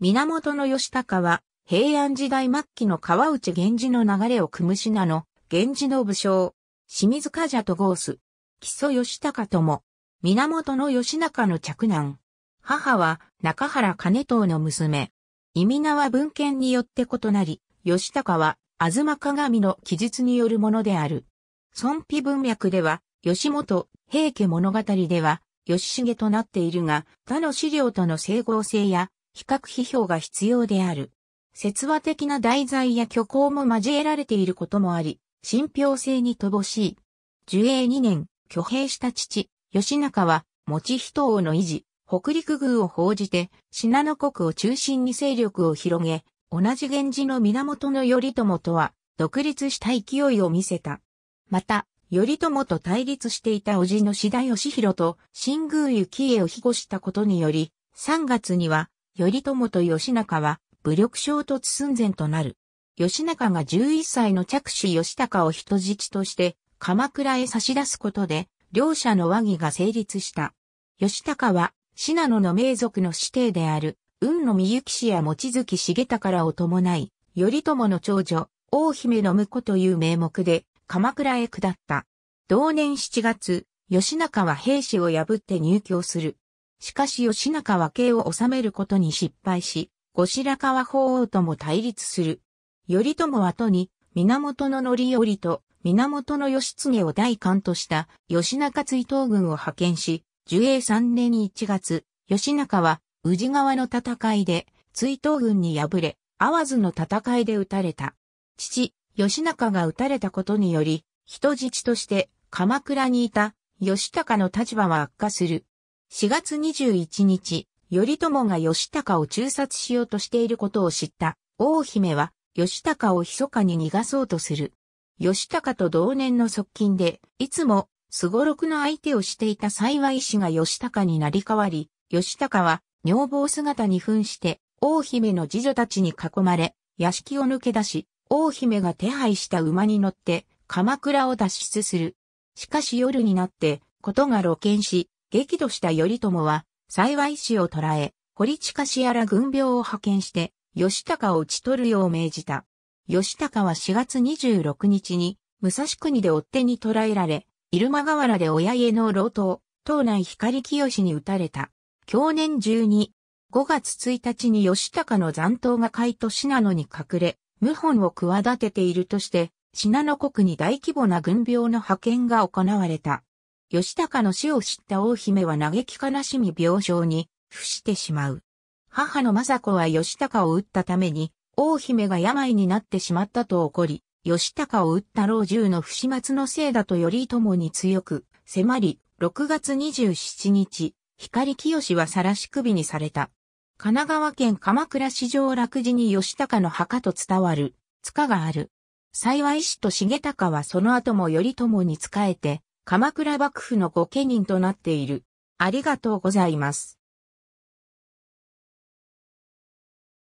源義高は、平安時代末期の川内源氏の流れを組む品の、源氏の武将、清水家者とゴース、木曽義高とも、源義仲の嫡男。母は中原兼遠の娘。意味名は文献によって異なり、義高は、吾妻鏡の記述によるものである。孫碑文脈では、吉本、平家物語では、義重となっているが、他の資料との整合性や、比較批評が必要である。説話的な題材や虚構も交えられていることもあり、信憑性に乏しい。樹永2年、挙兵した父、吉中は、持人王の維持、北陸軍を報じて、信濃国を中心に勢力を広げ、同じ源氏の源頼朝とは、独立した勢いを見せた。また、頼朝と対立していた叔父の志田義弘と新宮幸家を庇護したことにより、3月には頼朝と義仲は武力衝突寸前となる。義仲が11歳の着手義高を人質として鎌倉へ差し出すことで、両者の和議が成立した。義高は、信濃の名族の指定である、雲のみゆき氏や望月重高らを伴い、頼朝の長女、大姫の婿という名目で、鎌倉へ下った。同年7月、義仲は兵士を破って入京する。しかし吉中は慶を治めることに失敗し、後白河法皇とも対立する。頼朝は後に、源の範頼と源義経を代官とした吉中追討軍を派遣し、樹永3年1月、吉中は宇治川の戦いで追討軍に敗れ、わ津の戦いで撃たれた。父、吉中が撃たれたことにより、人質として鎌倉にいた吉高の立場は悪化する。4月21日、頼朝が義高を中殺しようとしていることを知った王姫は義高を密かに逃がそうとする。義高と同年の側近で、いつもすごろくの相手をしていた幸い氏が義高になり代わり、義高は女房姿に扮して王姫の次女たちに囲まれ、屋敷を抜け出し、王姫が手配した馬に乗って鎌倉を脱出する。しかし夜になって、ことが露見し、激怒した頼朝は、幸い死を捕らえ、堀近氏やら軍病を派遣して、吉高を討ち取るよう命じた。吉高は4月26日に、武蔵国で追っ手に捕らえられ、入間河原で親家の老頭、島内光清に撃たれた。去年12、5月1日に吉高の残党が海都信濃に隠れ、謀反を企てているとして、信濃国に大規模な軍病の派遣が行われた。吉高の死を知った大姫は嘆き悲しみ病床に伏してしまう。母の政子は吉高を撃ったために、大姫が病になってしまったと怒り、吉高を撃った老中の不始末のせいだと頼朝に強く迫り、6月27日、光清は晒し首にされた。神奈川県鎌倉市上落寺に吉高の墓と伝わる、塚がある。幸い師と重高はその後も頼朝に仕えて、鎌倉幕府の御家人となっている。ありがとうございます。